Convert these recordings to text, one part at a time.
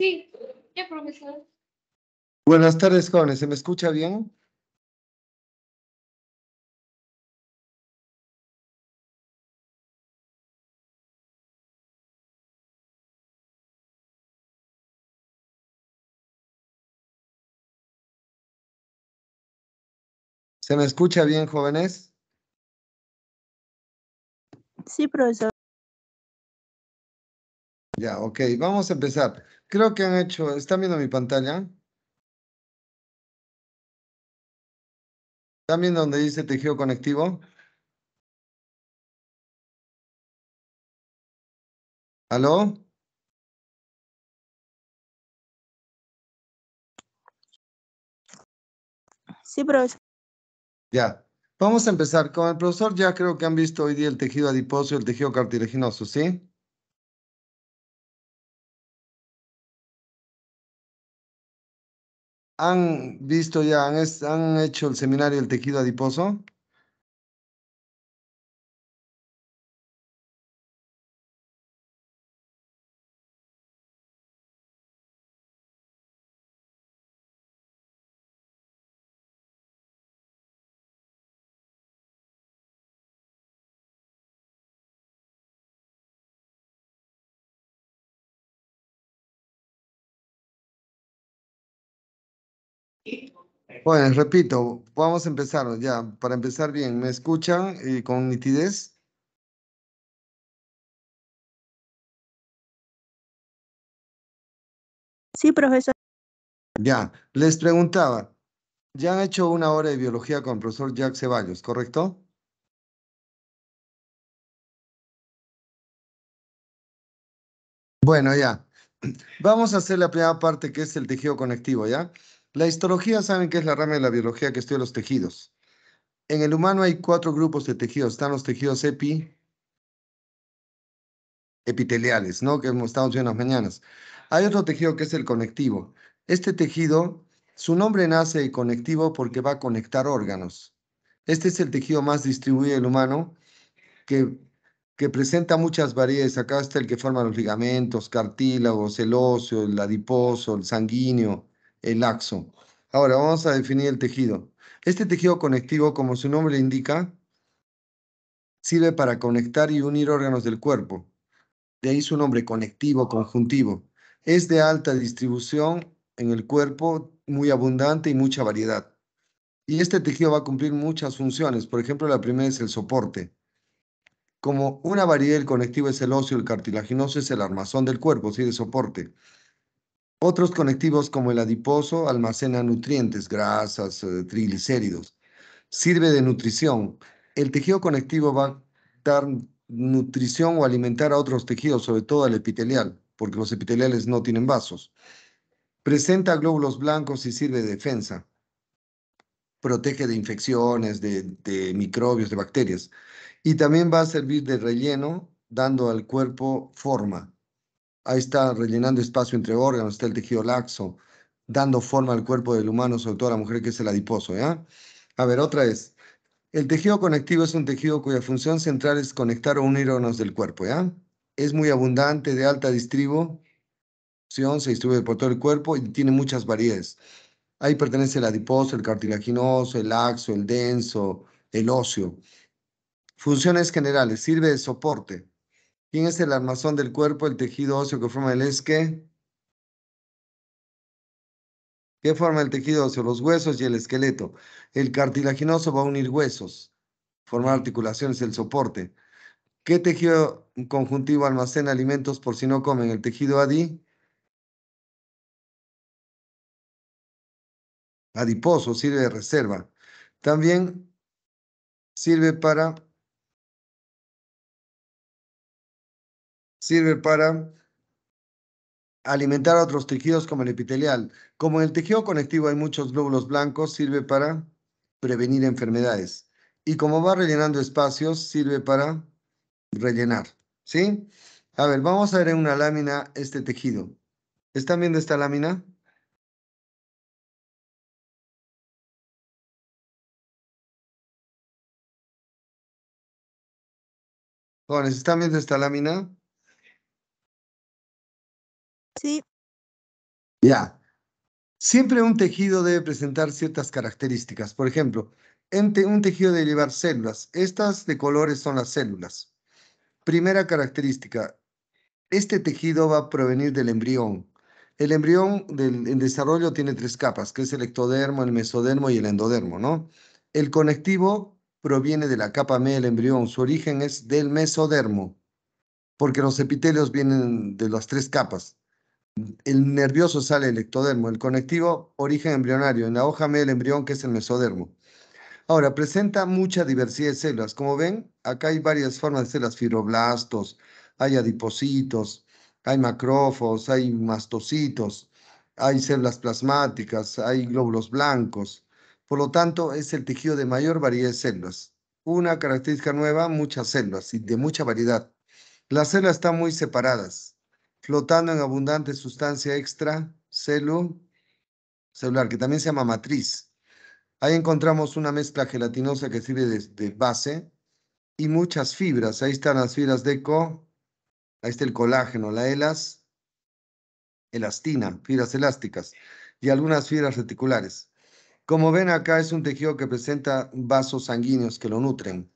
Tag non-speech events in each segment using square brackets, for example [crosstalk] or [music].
Sí, ya, profesor. Buenas tardes, jóvenes. ¿Se me escucha bien? ¿Se me escucha bien, jóvenes? Sí, profesor. Ya, ok, vamos a empezar. Creo que han hecho, ¿están viendo mi pantalla? ¿Están viendo donde dice tejido conectivo? ¿Aló? Sí, profesor. Ya, vamos a empezar. Con el profesor ya creo que han visto hoy día el tejido adiposo y el tejido cartilaginoso, ¿sí? han visto ya, han, han hecho el seminario del tejido adiposo? Bueno, repito, vamos a empezar ya. Para empezar bien, ¿me escuchan y eh, con nitidez? Sí, profesor. Ya, les preguntaba, ya han hecho una hora de biología con el profesor Jack Ceballos, ¿correcto? Bueno, ya. Vamos a hacer la primera parte que es el tejido conectivo, ¿ya? La histología saben que es la rama de la biología que estudia los tejidos. En el humano hay cuatro grupos de tejidos. Están los tejidos epiteliales, ¿no? Que hemos estado viendo las mañanas. Hay otro tejido que es el conectivo. Este tejido, su nombre nace de conectivo porque va a conectar órganos. Este es el tejido más distribuido del humano que, que presenta muchas variedades. Acá está el que forma los ligamentos, cartílagos, el óseo, el adiposo, el sanguíneo, el axo. Ahora vamos a definir el tejido. Este tejido conectivo, como su nombre indica, sirve para conectar y unir órganos del cuerpo. De ahí su nombre, conectivo, conjuntivo. Es de alta distribución en el cuerpo, muy abundante y mucha variedad. Y este tejido va a cumplir muchas funciones. Por ejemplo, la primera es el soporte. Como una variedad del conectivo es el óseo, el cartilaginoso es el armazón del cuerpo, sí, de soporte. Otros conectivos como el adiposo almacenan nutrientes, grasas, eh, triglicéridos. Sirve de nutrición. El tejido conectivo va a dar nutrición o alimentar a otros tejidos, sobre todo al epitelial, porque los epiteliales no tienen vasos. Presenta glóbulos blancos y sirve de defensa. Protege de infecciones, de, de microbios, de bacterias. Y también va a servir de relleno, dando al cuerpo forma. Ahí está rellenando espacio entre órganos, está el tejido laxo, dando forma al cuerpo del humano, sobre todo a la mujer que es el adiposo. ¿ya? A ver, otra es. El tejido conectivo es un tejido cuya función central es conectar o unir órganos del cuerpo. ¿ya? Es muy abundante, de alta distribución, se distribuye por todo el cuerpo y tiene muchas variedades. Ahí pertenece el adiposo, el cartilaginoso, el laxo, el denso, el óseo. Funciones generales, sirve de soporte ¿Quién es el armazón del cuerpo, el tejido óseo que forma el esque? ¿Qué forma el tejido óseo? Los huesos y el esqueleto. El cartilaginoso va a unir huesos, formar articulaciones, el soporte. ¿Qué tejido conjuntivo almacena alimentos por si no comen? El tejido adi. Adiposo sirve de reserva. También sirve para sirve para alimentar a otros tejidos como el epitelial. Como en el tejido conectivo hay muchos glóbulos blancos, sirve para prevenir enfermedades. Y como va rellenando espacios, sirve para rellenar. ¿Sí? A ver, vamos a ver en una lámina este tejido. ¿Están viendo esta lámina? Bueno, ¿están viendo esta lámina? Sí. Ya. Siempre un tejido debe presentar ciertas características. Por ejemplo, en un tejido debe llevar células. Estas de colores son las células. Primera característica. Este tejido va a provenir del embrión. El embrión en desarrollo tiene tres capas, que es el ectodermo, el mesodermo y el endodermo, ¿no? El conectivo proviene de la capa media del embrión. Su origen es del mesodermo, porque los epitelios vienen de las tres capas. El nervioso sale del ectodermo, el conectivo origen embrionario, en la hoja media del embrión que es el mesodermo. Ahora, presenta mucha diversidad de células. Como ven, acá hay varias formas de células, fibroblastos, hay adipocitos, hay macrófagos, hay mastocitos, hay células plasmáticas, hay glóbulos blancos. Por lo tanto, es el tejido de mayor variedad de células. Una característica nueva, muchas células y de mucha variedad. Las células están muy separadas, flotando en abundante sustancia extra celular, que también se llama matriz. Ahí encontramos una mezcla gelatinosa que sirve de, base y muchas fibras. Ahí están las fibras de co, ahí está el colágeno, la elas, elastina, fibras elásticas y algunas fibras reticulares. Como ven acá es un tejido que presenta vasos sanguíneos que lo nutren.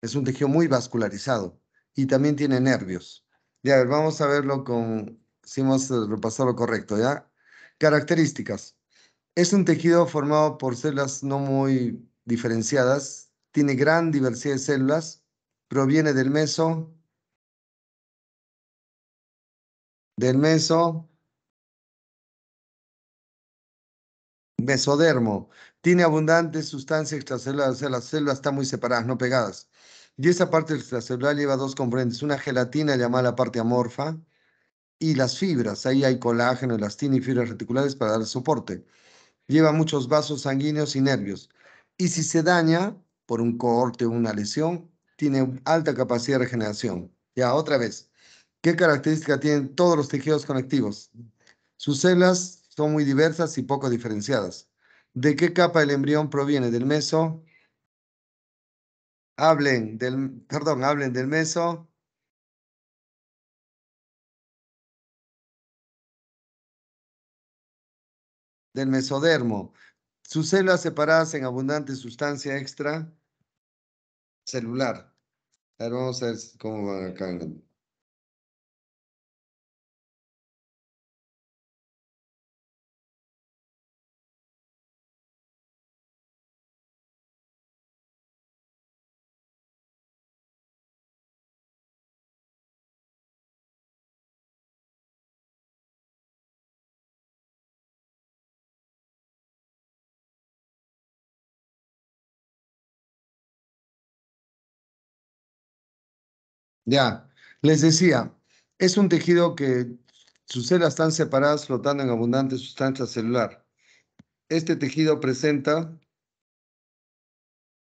Es un tejido muy vascularizado y también tiene nervios. Ya, vamos a verlo con, si hemos repasado lo correcto, ¿ya? Características. Es un tejido formado por células no muy diferenciadas, tiene gran diversidad de células, proviene del meso, del meso, mesodermo. Tiene abundantes sustancias extracelular, las células están muy separadas, no pegadas. Y esa parte extracelular lleva dos componentes, una gelatina llamada la parte amorfa y las fibras. Ahí hay colágeno, elastina y fibras reticulares para dar soporte. Lleva muchos vasos sanguíneos y nervios. Y si se daña por un corte o una lesión, tiene alta capacidad de regeneración. Ya, otra vez. ¿Qué característica tienen todos los tejidos conectivos? Sus células son muy diversas y poco diferenciadas. ¿De qué capa el embrión proviene? ¿Del meso, Hablen del, perdón, hablen del meso. Del mesodermo. Sus células separadas en abundante sustancia extra celular. A ver, vamos a ver cómo van acá. Ya, les decía, es un tejido que sus células están separadas flotando en abundante sustancia celular. Este tejido presenta,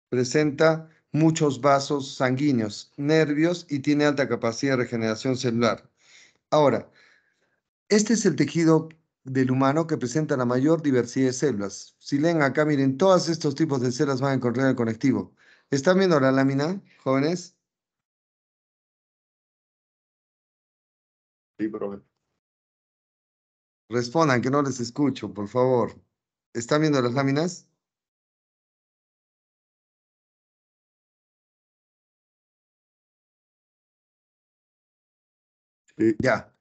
presenta muchos vasos sanguíneos, nervios y tiene alta capacidad de regeneración celular. Ahora, este es el tejido del humano que presenta la mayor diversidad de células. Si leen acá, miren, todos estos tipos de células van a encontrar el conectivo. ¿Están viendo la lámina, jóvenes? Respondan, que no les escucho, por favor. ¿Están viendo las láminas? Eh, ya,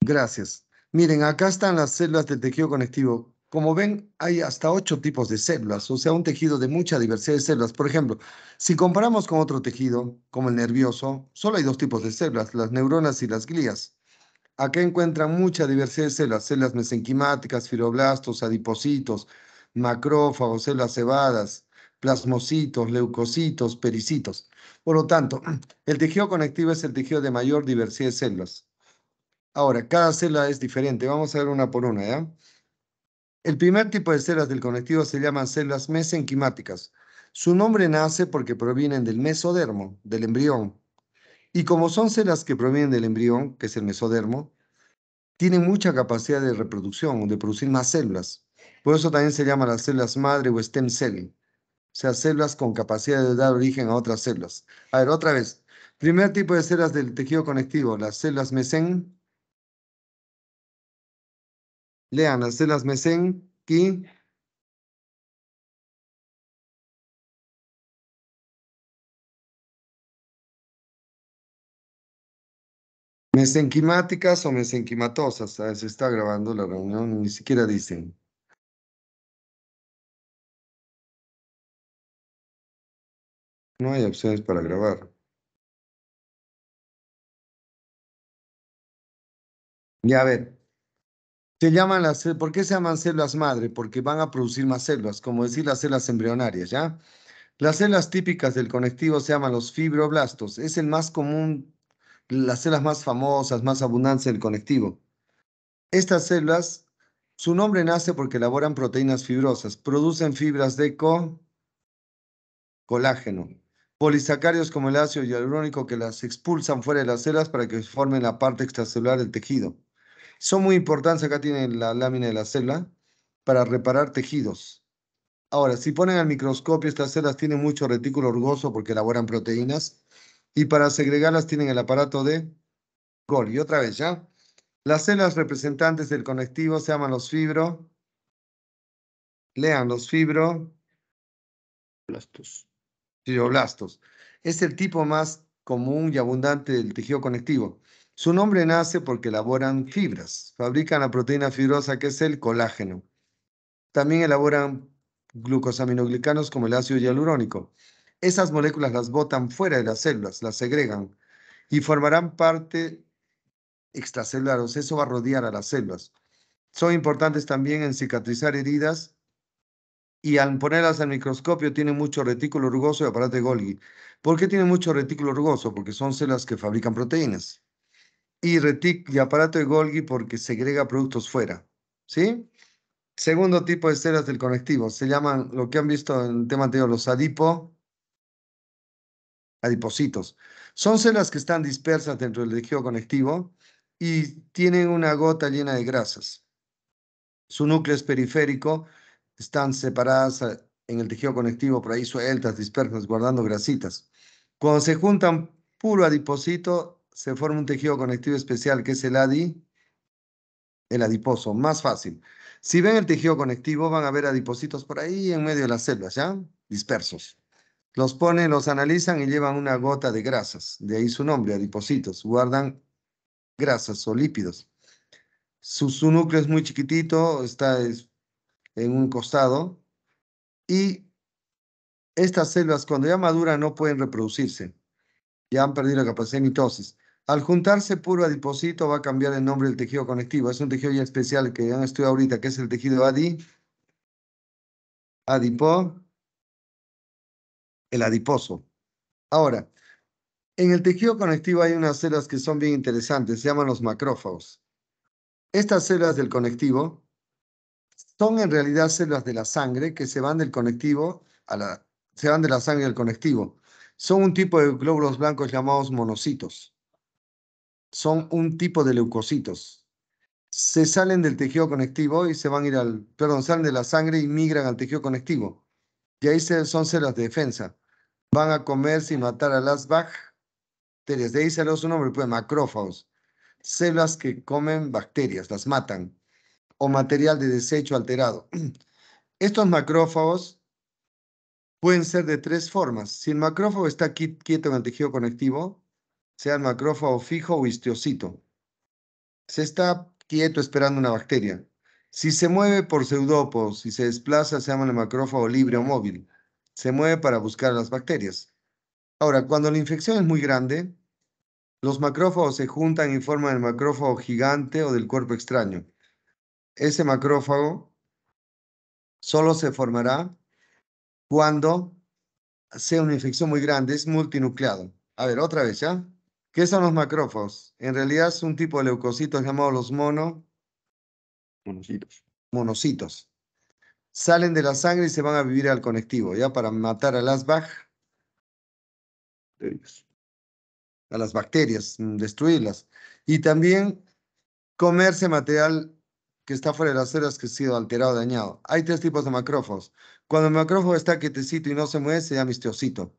gracias. Miren, acá están las células del tejido conectivo. Como ven, hay hasta ocho tipos de células, o sea, un tejido de mucha diversidad de células. Por ejemplo, si comparamos con otro tejido, como el nervioso, solo hay dos tipos de células, las neuronas y las glías. Acá encuentran mucha diversidad de células, células mesenquimáticas, fibroblastos, adipocitos, macrófagos, células cebadas, plasmocitos, leucocitos, pericitos. Por lo tanto, [clears throat] el tejido conectivo es el tejido de mayor diversidad de células. Ahora, cada célula es diferente. Vamos a ver una por una, El primer tipo de células del conectivo se llaman células mesenquimáticas. Su nombre nace porque provienen del mesodermo, del embrión, y como son células que provienen del embrión, que es el mesodermo, tienen mucha capacidad de reproducción, de producir más células. Por eso también se llaman las células madre o stem cell. O sea, células con capacidad de dar origen a otras células. A ver, otra vez. Primer tipo de células del tejido conectivo, las células mesén. Lean, las células mesén mesenquimáticas o mesenquimatosas. Ah, se está grabando la reunión, ni siquiera dicen. No hay opciones para grabar. Ya a ver. Se llaman las, ¿Por qué se llaman células madre? Porque van a producir más células, como decir las células embrionarias, ¿ya? Las células típicas del conectivo se llaman los fibroblastos. Es el más común las células más famosas, más abundantes del conectivo. Estas células, su nombre nace porque elaboran proteínas fibrosas, producen fibras de co colágeno, Polisacarios como el ácido hialurónico que las expulsan fuera de las células para que formen la parte extracelular del tejido. Son muy importantes, acá tienen la lámina de la célula, para reparar tejidos. Ahora, si ponen al microscopio, estas células tienen mucho retículo rugoso porque elaboran proteínas y para segregarlas tienen el aparato de Y Otra vez, ¿ya? Las células representantes del conectivo se llaman los fibro. Lean, los fibro. Fibroblastos. Es el tipo más común y abundante del tejido conectivo. Su nombre nace porque elaboran fibras, fabrican la proteína fibrosa que es el colágeno. También elaboran glucosaminoglicanos como el ácido hialurónico. Esas moléculas las botan fuera de las células, las segregan y formarán parte extracelular, o sea, eso va a rodear a las células. Son importantes también en cicatrizar heridas y al ponerlas al microscopio tienen mucho retículo rugoso y aparato de Golgi. ¿Por qué tienen mucho retículo rugoso? Porque son células que fabrican proteínas. Y, y aparato de Golgi porque segrega productos fuera. ¿Sí? Segundo tipo de células del conectivo, se llaman, lo que han visto en el tema anterior, los adipo, adipocitos. Son células que están dispersas dentro del tejido conectivo y tienen una gota llena de grasas. Su núcleo es periférico, están separadas eh, en el tejido conectivo, por ahí sueltas, dispersas, guardando grasitas. Cuando se juntan puro adipocito, se forma un tejido conectivo especial que es el ADI, el adiposo, más fácil. Si ven el tejido conectivo, van a ver adipocitos por ahí en medio de las células, ¿ya? Dispersos. Los ponen, los analizan y llevan una gota de grasas, de ahí su nombre, adipocitos. guardan grasas o lípidos. Su, núcleo es muy chiquitito, está en un costado y estas células cuando ya maduran no pueden reproducirse, ya han perdido la capacidad de mitosis. Al juntarse puro adipocito, va a cambiar el nombre del tejido conectivo. Es un tejido ya especial que han estudiado ahorita, que es el tejido ADI, adipo, el adiposo. Ahora, en el tejido conectivo hay unas células que son bien interesantes, se llaman los macrófagos. Estas células del conectivo son en realidad células de la sangre que se van del conectivo a la, se van de la sangre al conectivo. Son un tipo de glóbulos blancos llamados monocitos. Son un tipo de leucocitos. Se salen del tejido conectivo y se van a ir al, perdón, salen de la sangre y migran al tejido conectivo. Y ahí son células de defensa van a comer sin matar a las bacterias. De ahí salió su nombre, pues macrófagos. Células que comen bacterias, las matan. O material de desecho alterado. [clears throat] Estos macrófagos pueden ser de tres formas. Si el macrófago está quieto en el tejido conectivo, sea el macrófago fijo o histiocito. Se está quieto esperando una bacteria. Si se mueve por pseudópodos, si se desplaza, se llama el macrófago libre o móvil se mueve para buscar las bacterias. Ahora, cuando la infección es muy grande, los macrófagos se juntan y forman el macrófago gigante o del cuerpo extraño. Ese macrófago solo se formará cuando sea una infección muy grande, es multinucleado. A ver, otra vez, ¿ya? ¿Qué son los macrófagos? En realidad es un tipo de leucocitos llamados los mono... Monocitos salen de la sangre y se van a vivir al conectivo, ¿ya? Para matar las a las bacterias, mm, destruirlas. Y también comerse material que está fuera de las células que ha sido alterado, dañado. Hay tres tipos de macrófagos. Cuando el macrófago está quietecito y no se mueve, se llama histiocito.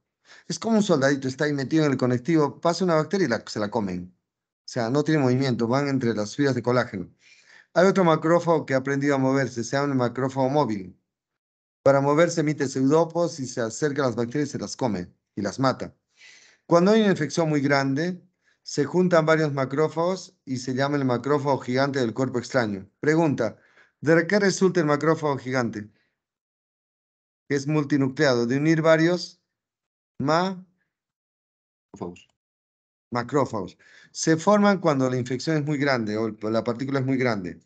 Es como un soldadito, está ahí metido en el conectivo, pasa una bacteria y se la comen. O sea, no tiene movimiento, van entre las fibras de colágeno. Hay otro macrófago que ha aprendido a moverse, se llama el macrófago móvil. Para moverse emite pseudopos y se acerca a las bacterias y se las come y las mata. Cuando hay una infección muy grande, se juntan varios macrófagos y se llama el macrófago gigante del cuerpo extraño. Pregunta, ¿de qué resulta el macrófago gigante? es multinucleado, de unir varios ma... macrófagos se forman cuando la infección es muy grande o la partícula es muy grande.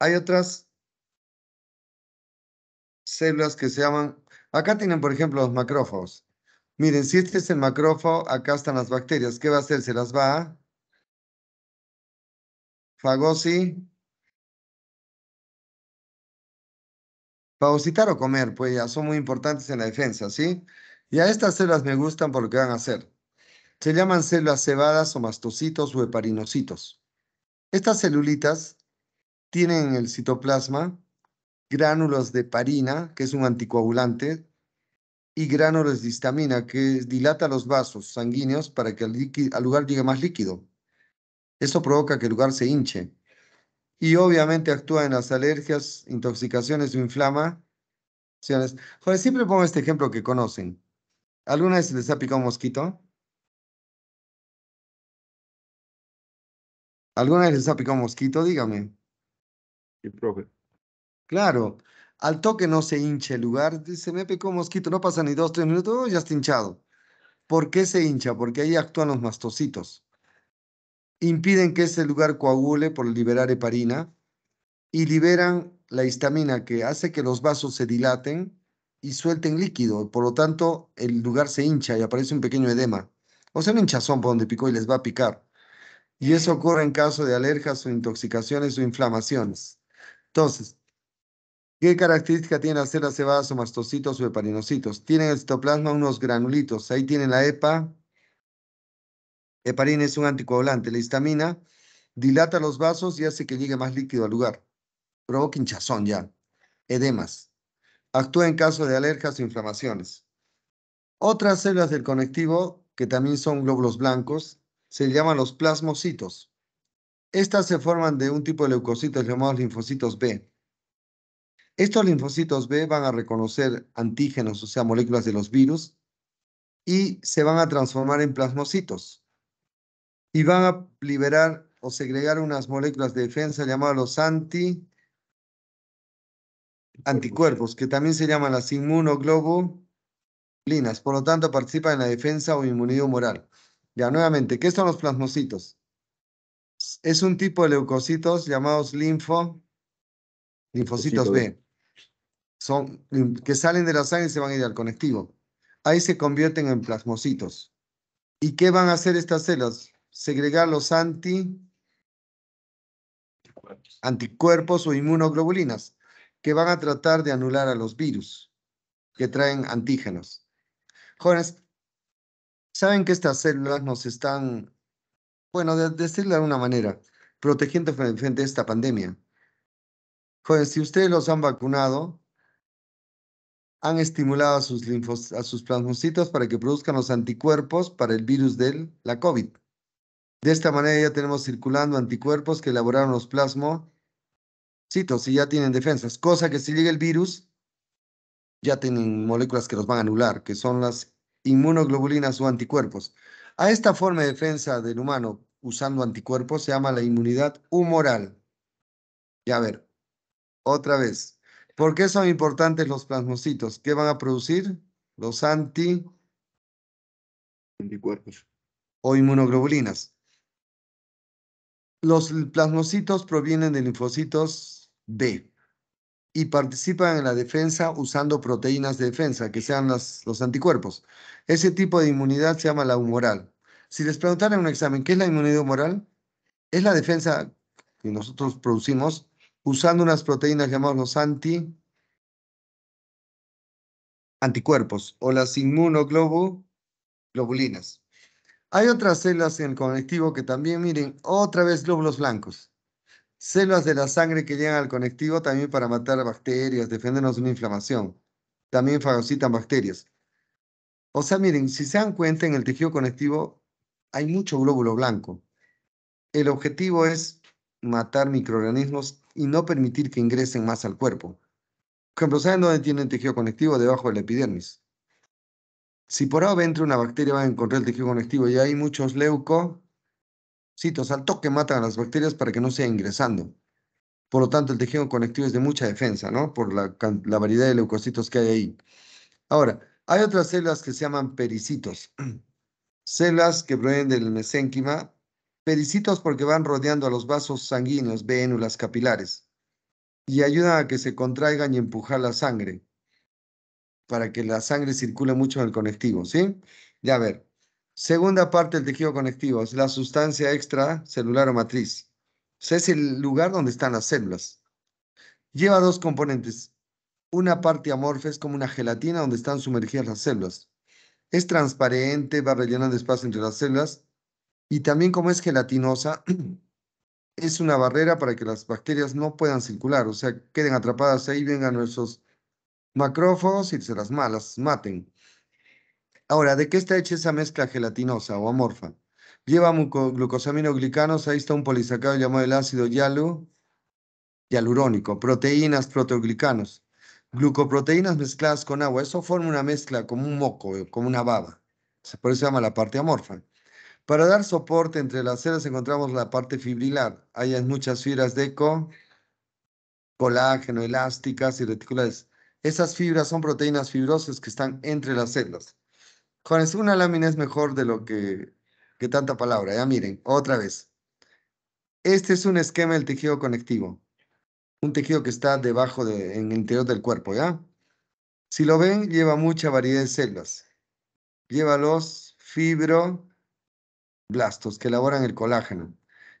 Hay otras células que se llaman, acá tienen por ejemplo los macrófagos. Miren, si este es el macrófago, acá están las bacterias. ¿Qué va a hacer? Se las va a fagocitar o comer, pues ya son muy importantes en la defensa, ¿sí? Y a estas células me gustan por lo que van a hacer. Se llaman células cebadas o mastocitos o heparinocitos. Estas celulitas tienen en el citoplasma gránulos de parina, que es un anticoagulante, y gránulos de histamina, que dilata los vasos sanguíneos para que al, lugar llegue más líquido. Eso provoca que el lugar se hinche. Y obviamente actúa en las alergias, intoxicaciones o inflamaciones. Joder, siempre pongo este ejemplo que conocen. ¿Alguna vez les ha picado un mosquito? ¿Alguna vez les ha picado un mosquito? Dígame. Sí, profe. Claro. Al toque no se hincha el lugar. Dice, me picó un mosquito. No pasa ni dos, tres minutos. y oh, ya está hinchado. ¿Por qué se hincha? Porque ahí actúan los mastocitos. Impiden que ese lugar coagule por liberar heparina y liberan la histamina que hace que los vasos se dilaten y suelten líquido. Por lo tanto, el lugar se hincha y aparece un pequeño edema. O sea, un hinchazón por donde picó y les va a picar. Y eso ocurre en caso de alergias o intoxicaciones o inflamaciones. Entonces, ¿qué característica tienen las células cebadas o mastocitos o heparinocitos? Tienen el citoplasma unos granulitos. Ahí tienen la EPA. Heparina es un anticoagulante. La histamina dilata los vasos y hace que llegue más líquido al lugar. Provoca hinchazón ya. Edemas. Actúa en caso de alergias o inflamaciones. Otras células del conectivo, que también son glóbulos blancos, se llaman los plasmocitos. Estas se forman de un tipo de leucocitos llamados linfocitos B. Estos linfocitos B van a reconocer antígenos, o sea, moléculas de los virus, y se van a transformar en plasmocitos. Y van a liberar o segregar unas moléculas de defensa llamadas los anti anticuerpos, que también se llaman las inmunoglobulinas. Por lo tanto, participan en la defensa o inmunidad moral. Ya, nuevamente, ¿qué son los plasmocitos? Es un tipo de leucocitos llamados linfocitos B. Son, que salen de la sangre y se van a ir al conectivo. Ahí se convierten en plasmocitos. ¿Y qué van a hacer estas células? Segregar los anti, anticuerpos o inmunoglobulinas que van a tratar de anular a los virus que traen antígenos. Jóvenes, saben que estas células nos están, bueno, de, decirlo de alguna manera, protegiendo frente a esta pandemia. Joder, si ustedes los han vacunado, han estimulado a sus, a sus plasmocitos para que produzcan los anticuerpos para el virus de la COVID. De esta manera ya tenemos circulando anticuerpos que elaboraron los plasmocitos y ya tienen defensas, cosa que si llega el virus, ya tienen moléculas que los van a anular, que son las inmunoglobulinas o anticuerpos. A esta forma de defensa del humano usando anticuerpos se llama la inmunidad humoral. Y a ver, otra vez. ¿Por qué son importantes los plasmocitos? ¿Qué van a producir? Los anti... anticuerpos. O inmunoglobulinas. Los plasmocitos provienen de linfocitos B y participan en la defensa usando proteínas de defensa, que sean los anticuerpos. Ese tipo de inmunidad se llama la humoral. Si les preguntaran en un examen, ¿qué es la inmunidad humoral? Es la defensa que nosotros producimos usando unas proteínas llamadas los anti anticuerpos o las inmunoglobulinas. Hay otras células en el colectivo que también, miren, otra vez glóbulos blancos. Células de la sangre que llegan al conectivo también para matar bacterias, defendernos de una inflamación. También fagocitan bacterias. O sea, miren, si se dan cuenta, en el tejido conectivo hay mucho glóbulo blanco. El objetivo es matar microorganismos y no permitir que ingresen más al cuerpo. Por ejemplo, ¿saben dónde tienen tejido conectivo? Debajo de la epidermis. Si por ahí entra una bacteria, va a encontrar el tejido conectivo y hay muchos leuco, citos, al toque matan a las bacterias para que no sea ingresando. Por lo tanto, el tejido conectivo es de mucha defensa, ¿no? Por la, variedad de leucocitos que hay ahí. Ahora, hay otras células que se llaman pericitos. [clears throat] Células que provienen del mesénquima. Pericitos porque van rodeando a los vasos sanguíneos, vénulas, capilares. Y ayudan a que se contraigan y empujar la sangre. Para que la sangre circule mucho en el conectivo, ¿sí? Ya a ver. Segunda parte del tejido conectivo es la sustancia extra celular o matriz. O es el lugar donde están las células. Lleva dos componentes. Una parte amorfa es como una gelatina donde están sumergidas las células. Es transparente, va rellenando espacio entre las células. Y también como es gelatinosa, [clears throat] es una barrera para que las bacterias no puedan circular. O sea, queden atrapadas ahí, vengan nuestros macrófagos y se las malas maten. Ahora, ¿de qué está hecha esa mezcla gelatinosa o amorfa? Lleva glucosaminoglicanos, ahí está un polisacado llamado el ácido yalu, hialurónico, proteínas, proteoglicanos, glucoproteínas mezcladas con agua. Eso forma una mezcla como un moco, eh, como una baba. Por eso se llama la parte amorfa. Para dar soporte entre las células encontramos la parte fibrilar. Hay muchas fibras de eco, colágeno, elásticas y reticulares. Esas fibras son proteínas fibrosas que están entre las células. Juanes, una lámina es mejor de lo que, que tanta palabra. Ya miren, otra vez. Este es un esquema del tejido conectivo. Un tejido que está debajo, de, en el interior del cuerpo, ¿ya? Si lo ven, lleva mucha variedad de células. Lleva los fibroblastos que elaboran el colágeno.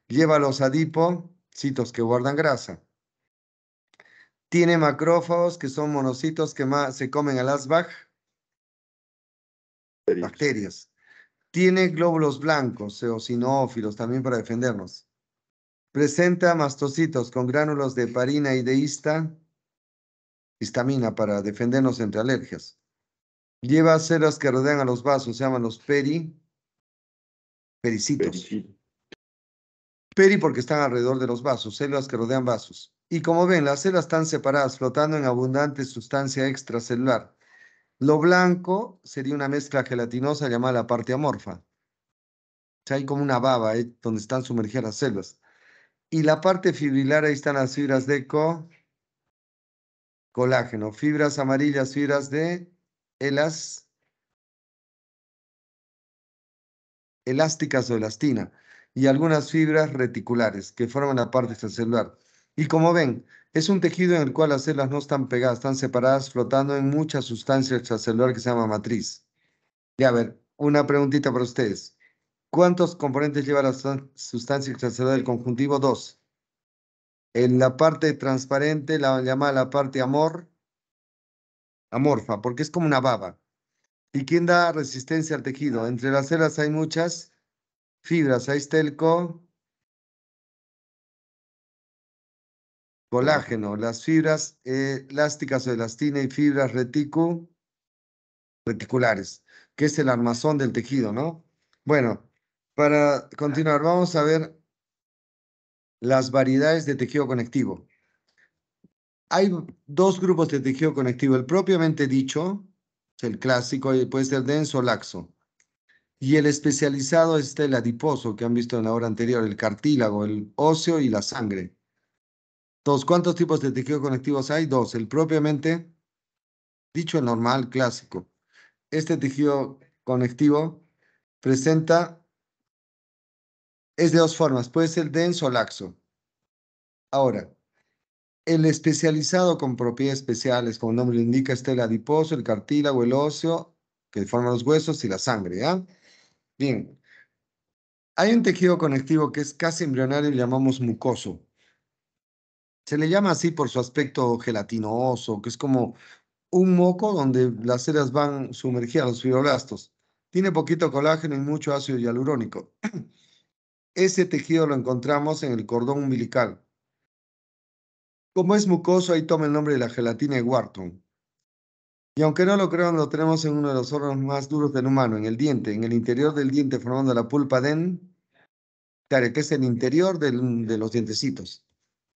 Lleva los adipocitos que guardan grasa. Tiene macrófagos que son monocitos que se comen a las bajas bacterias. Tiene glóbulos blancos, eosinófilos, también para defendernos. Presenta mastocitos con gránulos de parina y de histamina para defendernos entre alergias. Lleva células que rodean a los vasos, se llaman los peri, pericitos. Peri porque están alrededor de los vasos, células que rodean vasos. Y como ven, las células están separadas, flotando en abundante sustancia extracelular. Lo blanco sería una mezcla gelatinosa llamada la parte amorfa. O sea, hay como una baba donde están sumergidas las células. Y la parte fibrilar, ahí están las fibras de colágeno, fibras amarillas, fibras de elas elásticas o elastina y algunas fibras reticulares que forman la parte extracelular. Y como ven, es un tejido en el cual las células no están pegadas, están separadas, flotando en mucha sustancia extracelular que se llama matriz. Ya, a ver, una preguntita para ustedes. ¿Cuántos componentes lleva la sustancia extracelular del conjuntivo? Dos. En la parte transparente la llamada la parte amor, amorfa, porque es como una baba. ¿Y quién da resistencia al tejido? Entre las células hay muchas fibras, hay telco, Colágeno, las fibras eh, elásticas o elastina y fibras reticulares, que es el armazón del tejido, ¿no? Bueno, para continuar, vamos a ver las variedades de tejido conectivo. Hay dos grupos de tejido conectivo, el propiamente dicho, el clásico, puede ser denso o laxo, y el especializado es el adiposo, que han visto en la hora anterior, el cartílago, el óseo y la sangre. ¿cuántos tipos de tejido conectivo hay? Dos. El propiamente dicho, el normal, clásico. Este tejido conectivo presenta, es de dos formas, puede ser denso o laxo. Ahora, el especializado con propiedades especiales, como el nombre lo indica, está el adiposo, el cartílago, el óseo, que forma los huesos y la sangre. ¿ah? Bien. Hay un tejido conectivo que es casi embrionario y llamamos mucoso. Se le llama así por su aspecto gelatinoso, que es como un moco donde las ceras van sumergidas, los fibroblastos. Tiene poquito colágeno y mucho ácido hialurónico. [clears throat] Ese tejido lo encontramos en el cordón umbilical. Como es mucoso, ahí toma el nombre de la gelatina de Wharton. Y aunque no lo crean, lo tenemos en uno de los órganos más duros del humano, en el diente, en el interior del diente, formando la pulpa den, que es el interior de los dientecitos.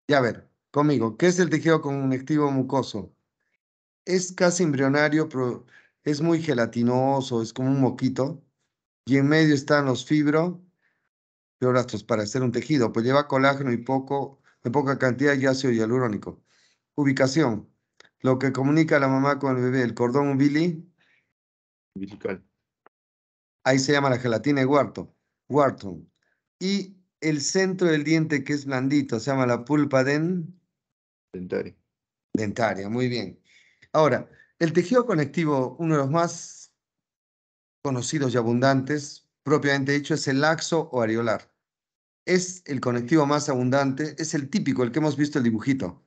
Ya ver, conmigo. ¿Qué es el tejido conectivo mucoso? Es casi embrionario, pero es muy gelatinoso, es como un moquito. Y en medio están los fibro, fibroblastos para hacer un tejido, pues lleva colágeno y poco, poca cantidad de ácido hialurónico. Ubicación, lo que comunica la mamá con el bebé, el cordón umbilical. Umbilical. Ahí se llama la gelatina de Wharton. Wharton. Y el centro del diente que es blandito, se llama la pulpa den... dentaria. Dentaria, muy bien. Ahora, el tejido conectivo, uno de los más conocidos y abundantes, propiamente dicho, es el laxo o areolar. Es el conectivo más abundante, es el típico, el que hemos visto el dibujito.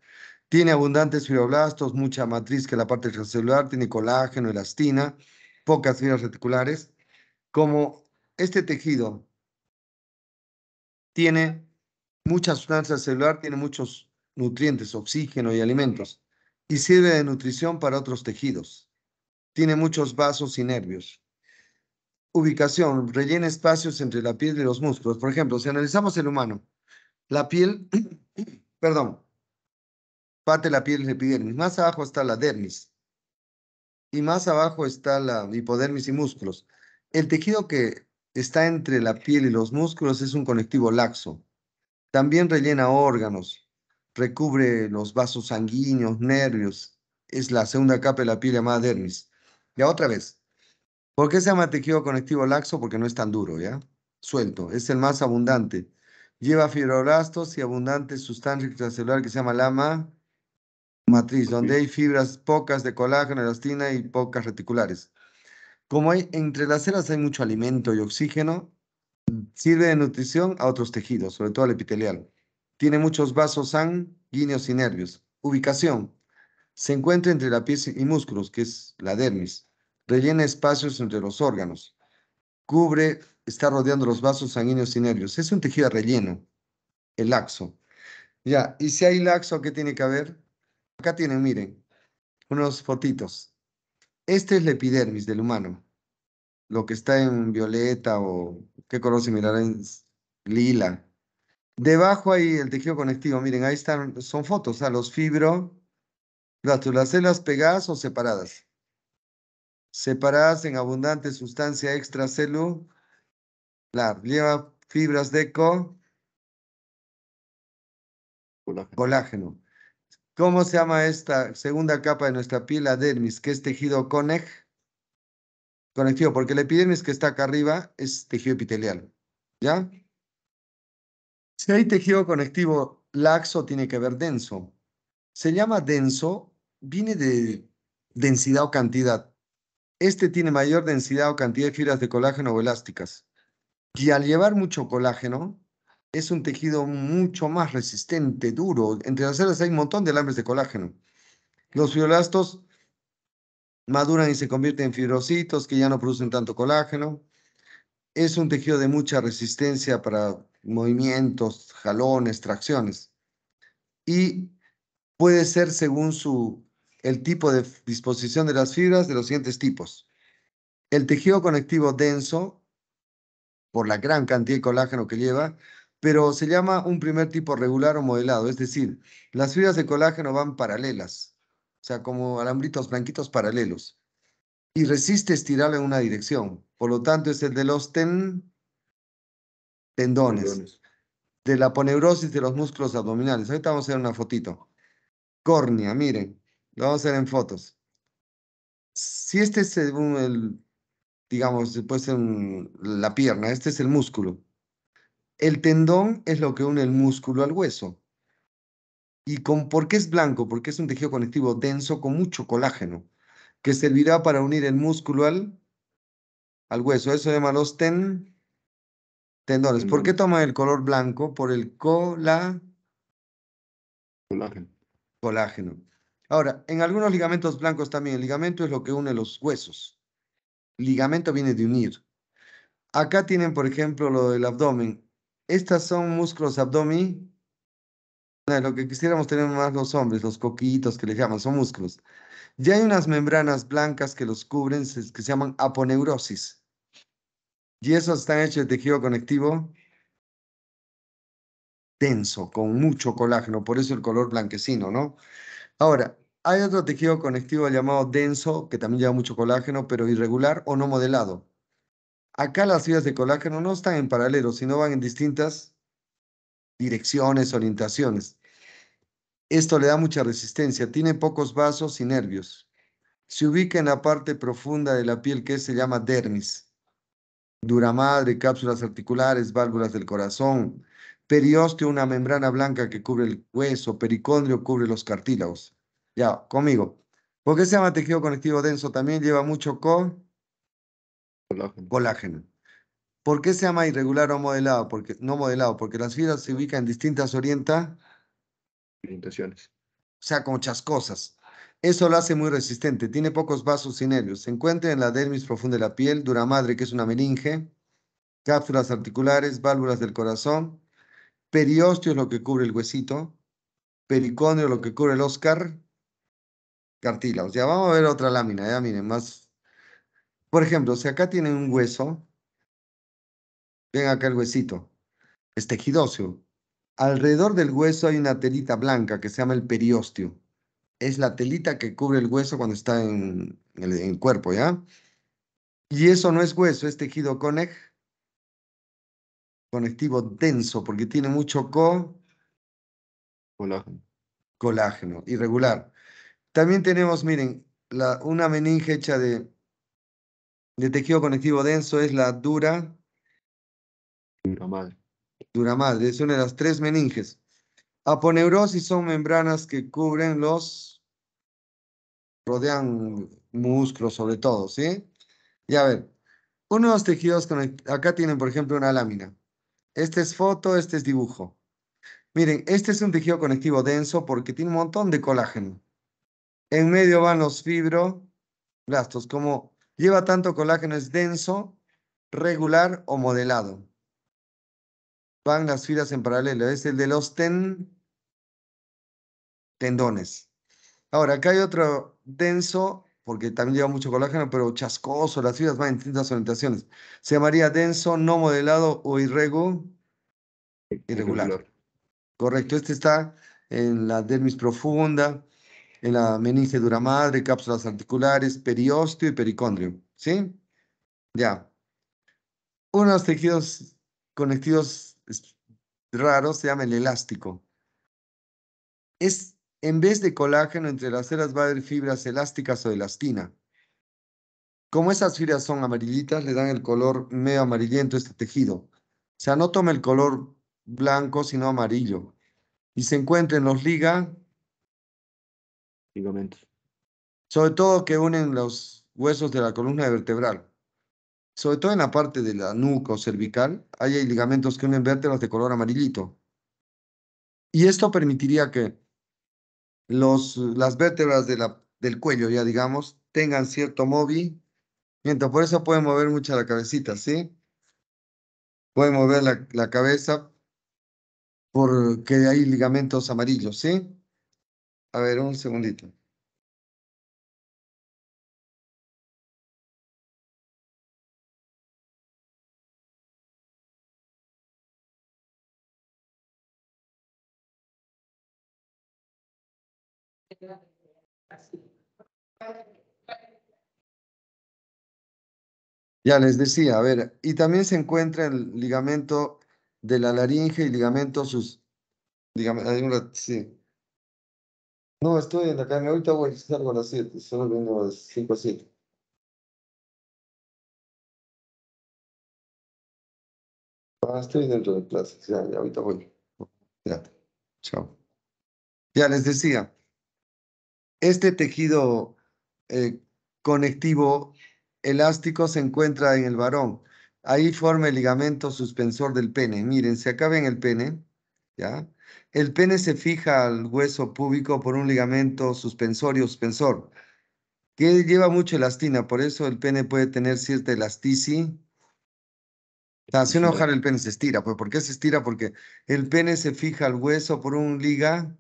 Tiene abundantes fibroblastos, mucha matriz que la parte celular tiene colágeno, elastina, pocas fibras reticulares. Como este tejido tiene muchas sustancia celular, tiene muchos nutrientes, oxígeno y alimentos, y sirve de nutrición para otros tejidos. Tiene muchos vasos y nervios. Ubicación, rellena espacios entre la piel y los músculos. Por ejemplo, si analizamos el humano, la piel, [clears throat] perdón, parte de la piel es la epidermis, más abajo está la dermis, y más abajo está la hipodermis y músculos. El tejido que está entre la piel y los músculos, es un conectivo laxo. También rellena órganos, recubre los vasos sanguíneos, nervios. Es la segunda capa de la piel llamada dermis. Ya otra vez. ¿Por qué se llama tejido conectivo laxo? Porque no es tan duro, ¿ya? Suelto. Es el más abundante. Lleva fibroblastos y abundante sustancia extracelular que se llama lama matriz, donde hay fibras pocas de colágeno, elastina y pocas reticulares. Como hay, entre las células hay mucho alimento y oxígeno, sirve de nutrición a otros tejidos, sobre todo al epitelial. Tiene muchos vasos sanguíneos y nervios. Ubicación. Se encuentra entre la piel y músculos, que es la dermis. Rellena espacios entre los órganos. Cubre, está rodeando los vasos sanguíneos y nervios. Es un tejido relleno, el laxo. Ya, y si hay laxo, ¿qué tiene que haber? Acá tienen, miren, unos fotitos. Este es la epidermis del humano. Lo que está en violeta o qué color similar en lila. Debajo hay el tejido conectivo. Miren, ahí están, son fotos, a los fibros las células pegadas o separadas. Separadas en abundante sustancia extracelular. Lleva fibras de colágeno. ¿Cómo se llama esta segunda capa de nuestra piel? La dermis, que es tejido conectivo, porque la epidermis que está acá arriba es tejido epitelial. ¿Ya? Si hay tejido conectivo laxo, tiene que ver denso. Se llama denso, viene de densidad o cantidad. Este tiene mayor densidad o cantidad de fibras de colágeno o elásticas. Y al llevar mucho colágeno, es un tejido mucho más resistente, duro. Entre las células hay un montón de alambres de colágeno. Los fibroblastos maduran y se convierten en fibrocitos que ya no producen tanto colágeno. Es un tejido de mucha resistencia para movimientos, jalones, tracciones. Y puede ser según su, el tipo de disposición de las fibras de los siguientes tipos. El tejido conectivo denso, por la gran cantidad de colágeno que lleva, pero se llama un primer tipo regular o modelado, es decir, las fibras de colágeno van paralelas, o sea, como alambritos blanquitos paralelos, y resiste estirar en una dirección. Por lo tanto, es el de los tendones, de la poneurosis de los músculos abdominales. Ahorita vamos a hacer una fotito. Córnea, miren, lo vamos a hacer en fotos. Si este es el, digamos, puede en la pierna, este es el músculo el tendón es lo que une el músculo al hueso. ¿Y con, por qué es blanco? Porque es un tejido conectivo denso con mucho colágeno, que servirá para unir el músculo al, al hueso. Eso se llama los ten, tendones. ¿Por qué toma el color blanco? Por el colágeno. colágeno. Ahora, en algunos ligamentos blancos también, el ligamento es lo que une los huesos. Ligamento viene de unir. Acá tienen, por ejemplo, lo del abdomen. Estas son músculos abdominales. Lo que quisiéramos tener más los hombres, los coquillitos que les llaman, son músculos. Ya hay unas membranas blancas que los cubren, que se llaman aponeurosis. Y esos están hechos de tejido conectivo denso, con mucho colágeno, por eso el color blanquecino, ¿no? Ahora, hay otro tejido conectivo llamado denso, que también lleva mucho colágeno, pero irregular o no modelado. Acá las fibras de colágeno no están en paralelo, sino van en distintas direcciones, orientaciones. Esto le da mucha resistencia, tiene pocos vasos y nervios. Se ubica en la parte profunda de la piel que se llama dermis. Dura madre, cápsulas articulares, válvulas del corazón. Periósteo, una membrana blanca que cubre el hueso. Pericondrio cubre los cartílagos. Ya, conmigo. ¿Por qué se llama tejido conectivo denso? También lleva mucho co Colágeno. ¿Por qué se llama irregular o modelado? Porque, no modelado, porque las fibras se ubican en distintas orientaciones. O sea, con muchas cosas. Eso lo hace muy resistente. Tiene pocos vasos nervios, Se encuentra en la dermis profunda de la piel, dura madre, que es una meninge, cápsulas articulares, válvulas del corazón, periósteo es lo que cubre el huesito, periconio es lo que cubre el Oscar, cartílagos. Ya vamos a ver otra lámina, ya miren, más por ejemplo, si acá tienen un hueso, ven acá el huesito, es tejido Alrededor del hueso hay una telita blanca que se llama el periósteo. Es la telita que cubre el hueso cuando está en, el, cuerpo, ¿ya? Y eso no es hueso, es tejido conectivo denso, porque tiene mucho co... Colágeno. Colágeno, irregular. También tenemos, miren, la, una meninge hecha de de tejido conectivo denso es la dura... Dura madre. Dura mal. es una de las tres meninges. Aponeurosis son membranas que cubren los... rodean músculos sobre todo, ¿sí? Y a ver, uno de los tejidos, conectivos... acá tienen por ejemplo una lámina. Este es foto, este es dibujo. Miren, este es un tejido conectivo denso porque tiene un montón de colágeno. En medio van los fibroblastos, como Lleva tanto colágeno es denso, regular o modelado. Van las filas en paralelo. Es el de los tendones. Ahora, acá hay otro denso, porque también lleva mucho colágeno, pero chascoso. Las filas van en distintas orientaciones. Se llamaría denso, no modelado o irregular. Correcto. Este está en la dermis profunda en la meninge dura madre, cápsulas articulares, periósteo y pericondrio. ¿Sí? Ya. Unos tejidos conectivos raros se llama el elástico. Es en vez de colágeno entre las ceras va a haber fibras elásticas o elastina. Como esas fibras son amarillitas, le dan el color medio amarillento a este tejido. O sea, no toma el color blanco, sino amarillo. Y se encuentra en los ligas ligamentos. Sobre todo que unen los huesos de la columna vertebral. Sobre todo en la parte de la nuca o cervical, hay ligamentos que unen vértebras de color amarillito. Y esto permitiría que los, las vértebras de la, del cuello, ya digamos, tengan cierto mientras Por eso pueden mover mucho la cabecita, ¿sí? Pueden mover la, la cabeza porque hay ligamentos amarillos, ¿sí? A ver, un segundito. Ya les decía, a ver, y también se encuentra el ligamento de la laringe y ligamento sus... Digamos, sí, no, estoy en la calle. Ahorita voy, salgo a las 7, solo vengo a las 5 a 7. estoy dentro de clases, ya, ahorita voy. Ya, chao. Ya les decía, este tejido eh, conectivo elástico se encuentra en el varón. Ahí forma el ligamento suspensor del pene. Miren, se acaba en el pene, ¿ya? El pene se fija al hueso púbico por un ligamento suspensorio suspensor, que lleva mucha elastina, por eso el pene puede tener cierta elasticidad. si uno jala el pene se estira, pues ¿por qué se estira? Porque el pene se fija al hueso por un liga,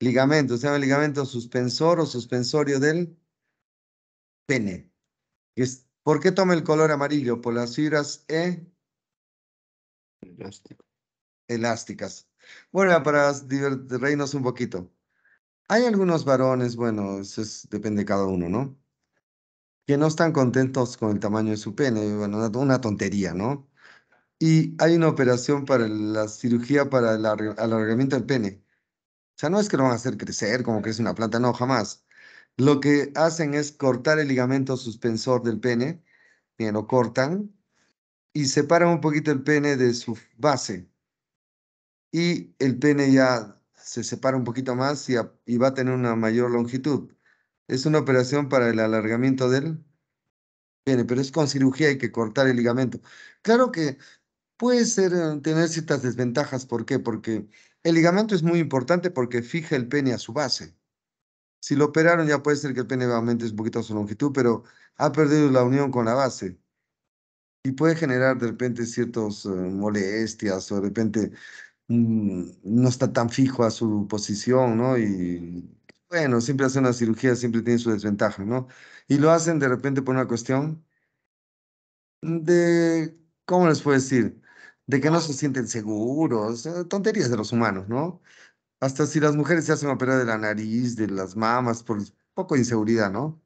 ligamento, se llama ligamento suspensor o suspensorio del pene. ¿Por qué toma el color amarillo? Por las fibras E Elástico. Elásticas. Bueno, para reírnos un poquito. Hay algunos varones, bueno, eso depende de cada uno, ¿no? Que no están contentos con el tamaño de su pene, bueno, una, una tontería, ¿no? Y hay una operación para la cirugía para el alargamiento del pene. O sea, no es que lo van a hacer crecer como crece una planta, no, jamás. Lo que hacen es cortar el ligamento suspensor del pene, bien, lo cortan y separan un poquito el pene de su base. Y el pene ya se separa un poquito más y, va a tener una mayor longitud. Es una operación para el alargamiento del pene, pero es con cirugía, hay que cortar el ligamento. Claro que puede ser, eh, tener ciertas desventajas. ¿Por qué? Porque el ligamento es muy importante porque fija el pene a su base. Si lo operaron ya puede ser que el pene aumente un poquito su longitud, pero ha perdido la unión con la base y puede generar de repente ciertas eh, molestias o de repente mm, no está tan fijo a su posición, ¿no? Y bueno, siempre hacen una cirugía siempre tiene su desventaja, ¿no? Y lo hacen de repente por una cuestión de, ¿cómo les puedo decir? De que no se sienten seguros, eh, tonterías de los humanos, ¿no? Hasta si las mujeres se hacen operar de la nariz, de las mamas, por poco inseguridad, ¿no?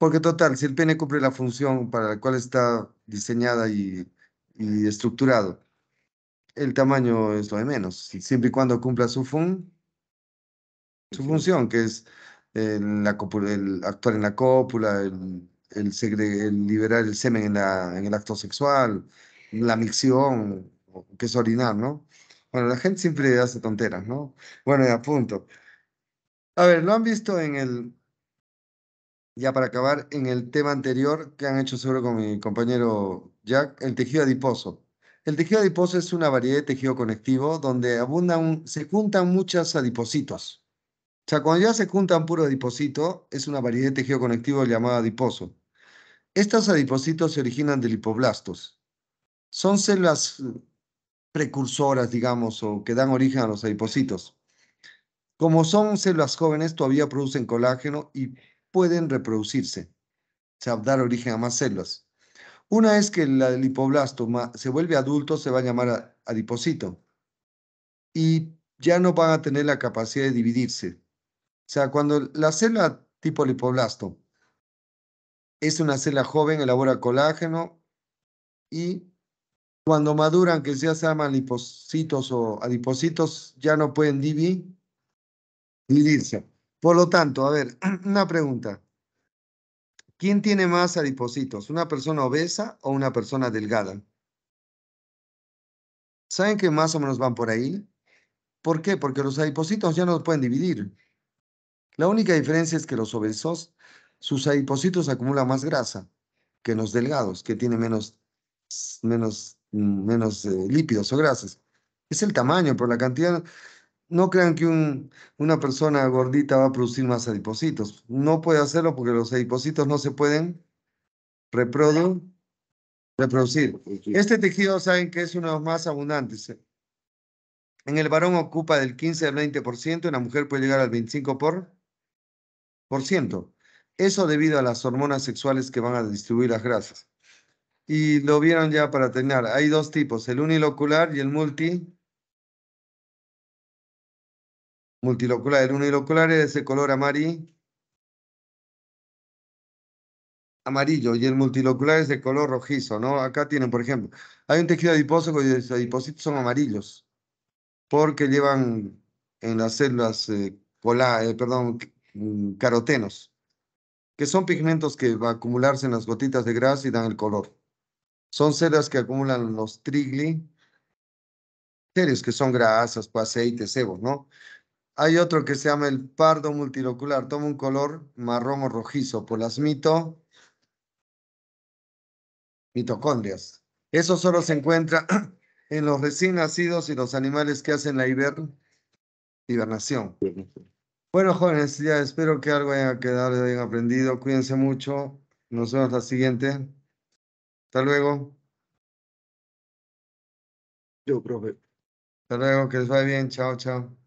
Porque total, si el pene cumple la función para la cual está diseñada y, y estructurado, el tamaño es lo de menos, siempre y cuando cumpla su, fun, su función, que es el, el actuar en la cópula, el, liberar el semen en, la, en, el acto sexual, la micción, que es orinar, ¿no? Bueno, la gente siempre hace tonteras, ¿no? Bueno, a punto. A ver, lo han visto en el, ya para acabar, en el tema anterior que han hecho seguro con mi compañero Jack, el tejido adiposo. El tejido adiposo es una variedad de tejido conectivo donde abundan, se juntan muchas adipositos. O sea, cuando ya se juntan puro adiposito, es una variedad de tejido conectivo llamada adiposo. Estos adipositos se originan de lipoblastos. Son células precursoras, digamos, o que dan origen a los adipositos. Como son células jóvenes, todavía producen colágeno y pueden reproducirse, o sea, dar origen a más células. Una vez que el lipoblastoma se vuelve adulto, se va a llamar adipocito y ya no van a tener la capacidad de dividirse. O sea, cuando la célula tipo lipoblasto es una célula joven, elabora colágeno y cuando maduran, que ya se llaman lipocitos o adipocitos, ya no pueden dividirse. Por lo tanto, a ver, [clears throat] una pregunta. ¿Quién tiene más adipositos, ¿Una persona obesa o una persona delgada? ¿Saben que más o menos van por ahí? ¿Por qué? Porque los adipositos ya no los pueden dividir. La única diferencia es que los obesos, sus adipositos acumulan más grasa que los delgados, que tienen menos, menos, menos eh, lípidos o grasas. Es el tamaño, pero la cantidad no crean que una persona gordita va a producir más adipositos. No puede hacerlo porque los adipositos no se pueden reproducir. Este tejido, saben que es uno de los más abundantes. En el varón ocupa del 15 al 20%, en la mujer puede llegar al 25%. Por, ciento. Eso debido a las hormonas sexuales que van a distribuir las grasas. Y lo vieron ya para terminar. Hay dos tipos, el unilocular y el multi multilocular. El unilocular es de color amarillo. Amarillo y el multilocular es de color rojizo, ¿no? Acá tienen, por ejemplo, hay un tejido adiposo los adipocitos son amarillos porque llevan en las células eh, eh, perdón, carotenos, que son pigmentos que van a acumularse en las gotitas de grasa y dan el color. Son células que acumulan los triglicéridos, que son grasas, pues, aceites, cebos, ¿no? Hay otro que se llama el pardo multilocular. Toma un color marrón o rojizo. Polasmito. Mitocondrias. Eso solo se encuentra [clears throat] en los recién nacidos y los animales que hacen la hibernación. Bueno, jóvenes, ya espero que algo haya quedado, hayan aprendido. Cuídense mucho. Nos vemos la siguiente. Hasta luego. Yo, profe. Hasta luego, que les vaya bien. Chao, chao.